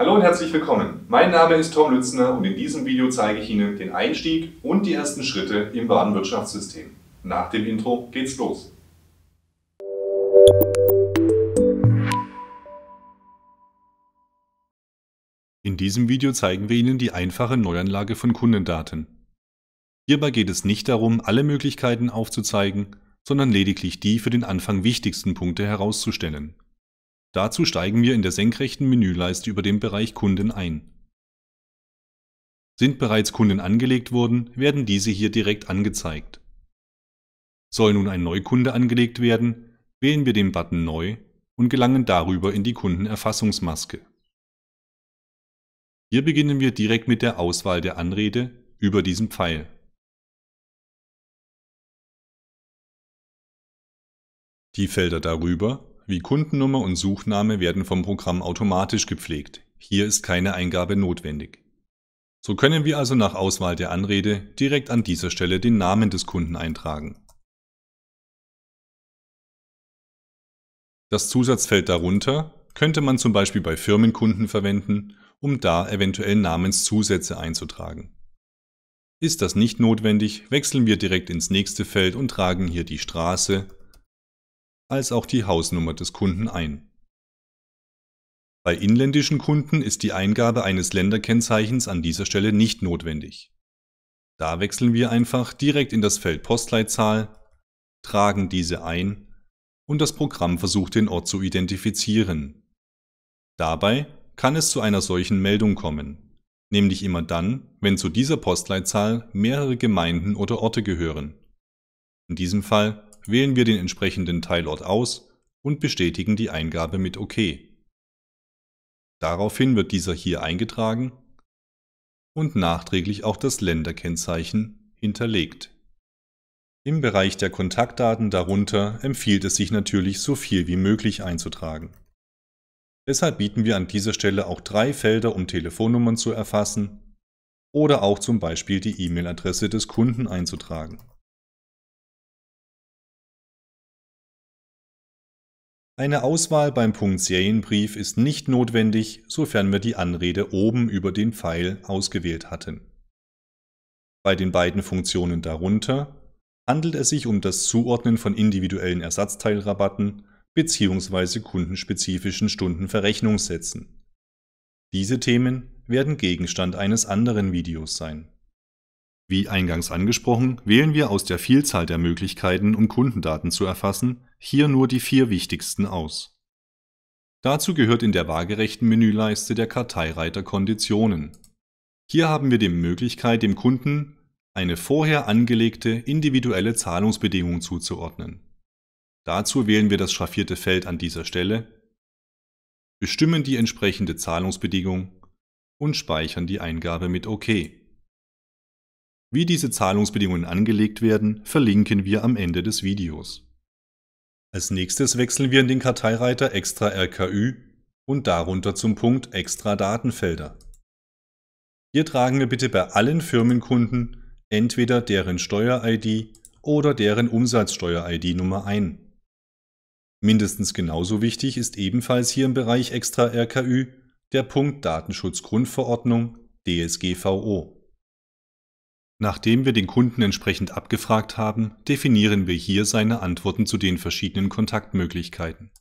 Hallo und herzlich willkommen. Mein Name ist Tom Lützner und in diesem Video zeige ich Ihnen den Einstieg und die ersten Schritte im Warenwirtschaftssystem. Nach dem Intro geht's los. In diesem Video zeigen wir Ihnen die einfache Neuanlage von Kundendaten. Hierbei geht es nicht darum, alle Möglichkeiten aufzuzeigen, sondern lediglich die für den Anfang wichtigsten Punkte herauszustellen. Dazu steigen wir in der senkrechten Menüleiste über den Bereich Kunden ein. Sind bereits Kunden angelegt worden, werden diese hier direkt angezeigt. Soll nun ein Neukunde angelegt werden, wählen wir den Button Neu und gelangen darüber in die Kundenerfassungsmaske. Hier beginnen wir direkt mit der Auswahl der Anrede über diesen Pfeil. Die Felder darüber wie Kundennummer und Suchname werden vom Programm automatisch gepflegt. Hier ist keine Eingabe notwendig. So können wir also nach Auswahl der Anrede direkt an dieser Stelle den Namen des Kunden eintragen. Das Zusatzfeld darunter könnte man zum Beispiel bei Firmenkunden verwenden, um da eventuell Namenszusätze einzutragen. Ist das nicht notwendig, wechseln wir direkt ins nächste Feld und tragen hier die Straße als auch die Hausnummer des Kunden ein. Bei inländischen Kunden ist die Eingabe eines Länderkennzeichens an dieser Stelle nicht notwendig. Da wechseln wir einfach direkt in das Feld Postleitzahl, tragen diese ein und das Programm versucht den Ort zu identifizieren. Dabei kann es zu einer solchen Meldung kommen, nämlich immer dann, wenn zu dieser Postleitzahl mehrere Gemeinden oder Orte gehören. In diesem Fall wählen wir den entsprechenden Teilort aus und bestätigen die Eingabe mit OK. Daraufhin wird dieser hier eingetragen und nachträglich auch das Länderkennzeichen hinterlegt. Im Bereich der Kontaktdaten darunter empfiehlt es sich natürlich, so viel wie möglich einzutragen. Deshalb bieten wir an dieser Stelle auch drei Felder, um Telefonnummern zu erfassen oder auch zum Beispiel die E-Mail-Adresse des Kunden einzutragen. Eine Auswahl beim Punkt Serienbrief ist nicht notwendig, sofern wir die Anrede oben über den Pfeil ausgewählt hatten. Bei den beiden Funktionen darunter handelt es sich um das Zuordnen von individuellen Ersatzteilrabatten bzw. kundenspezifischen Stundenverrechnungssätzen. Diese Themen werden Gegenstand eines anderen Videos sein wie eingangs angesprochen, wählen wir aus der Vielzahl der Möglichkeiten, um Kundendaten zu erfassen, hier nur die vier wichtigsten aus. Dazu gehört in der waagerechten Menüleiste der Karteireiter Konditionen. Hier haben wir die Möglichkeit, dem Kunden eine vorher angelegte individuelle Zahlungsbedingung zuzuordnen. Dazu wählen wir das schraffierte Feld an dieser Stelle, bestimmen die entsprechende Zahlungsbedingung und speichern die Eingabe mit OK. Wie diese Zahlungsbedingungen angelegt werden, verlinken wir am Ende des Videos. Als nächstes wechseln wir in den Karteireiter Extra RKÜ und darunter zum Punkt Extra Datenfelder. Hier tragen wir bitte bei allen Firmenkunden entweder deren Steuer-ID oder deren Umsatzsteuer-ID-Nummer ein. Mindestens genauso wichtig ist ebenfalls hier im Bereich Extra RKÜ der Punkt Datenschutzgrundverordnung DSGVO. Nachdem wir den Kunden entsprechend abgefragt haben, definieren wir hier seine Antworten zu den verschiedenen Kontaktmöglichkeiten.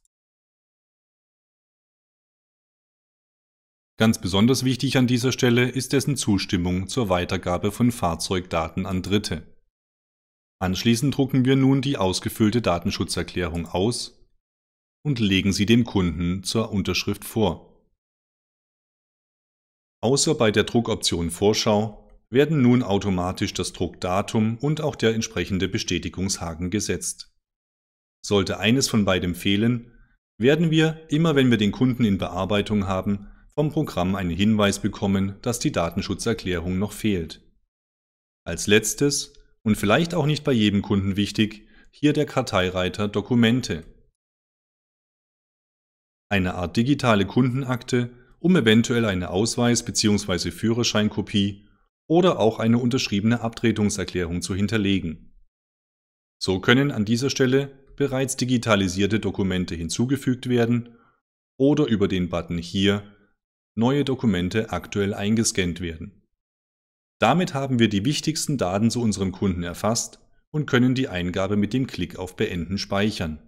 Ganz besonders wichtig an dieser Stelle ist dessen Zustimmung zur Weitergabe von Fahrzeugdaten an Dritte. Anschließend drucken wir nun die ausgefüllte Datenschutzerklärung aus und legen sie dem Kunden zur Unterschrift vor. Außer bei der Druckoption Vorschau werden nun automatisch das Druckdatum und auch der entsprechende Bestätigungshaken gesetzt. Sollte eines von beidem fehlen, werden wir, immer wenn wir den Kunden in Bearbeitung haben, vom Programm einen Hinweis bekommen, dass die Datenschutzerklärung noch fehlt. Als letztes und vielleicht auch nicht bei jedem Kunden wichtig, hier der Karteireiter Dokumente. Eine Art digitale Kundenakte, um eventuell eine Ausweis- bzw. Führerscheinkopie oder auch eine unterschriebene Abtretungserklärung zu hinterlegen. So können an dieser Stelle bereits digitalisierte Dokumente hinzugefügt werden oder über den Button hier neue Dokumente aktuell eingescannt werden. Damit haben wir die wichtigsten Daten zu unserem Kunden erfasst und können die Eingabe mit dem Klick auf Beenden speichern.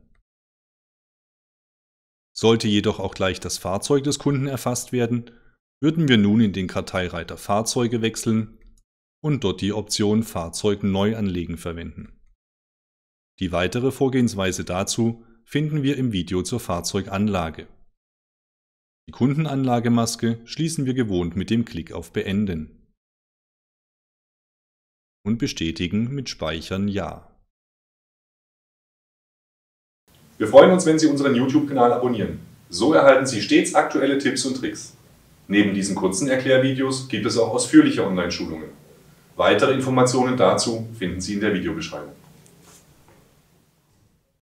Sollte jedoch auch gleich das Fahrzeug des Kunden erfasst werden, würden wir nun in den Karteireiter Fahrzeuge wechseln und dort die Option Fahrzeug neu anlegen verwenden. Die weitere Vorgehensweise dazu finden wir im Video zur Fahrzeuganlage. Die Kundenanlagemaske schließen wir gewohnt mit dem Klick auf Beenden und bestätigen mit Speichern Ja. Wir freuen uns, wenn Sie unseren YouTube-Kanal abonnieren. So erhalten Sie stets aktuelle Tipps und Tricks. Neben diesen kurzen Erklärvideos gibt es auch ausführliche Online-Schulungen. Weitere Informationen dazu finden Sie in der Videobeschreibung.